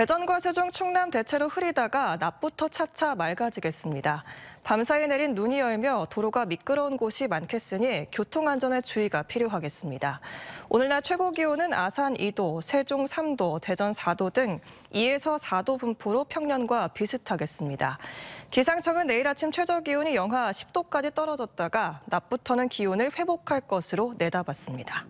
대전과 세종, 충남 대체로 흐리다가 낮부터 차차 맑아지겠습니다. 밤사이 내린 눈이 열며 도로가 미끄러운 곳이 많겠으니 교통안전에 주의가 필요하겠습니다. 오늘날 최고 기온은 아산 2도, 세종 3도, 대전 4도 등 2에서 4도 분포로 평년과 비슷하겠습니다. 기상청은 내일 아침 최저 기온이 영하 10도까지 떨어졌다가 낮부터는 기온을 회복할 것으로 내다봤습니다.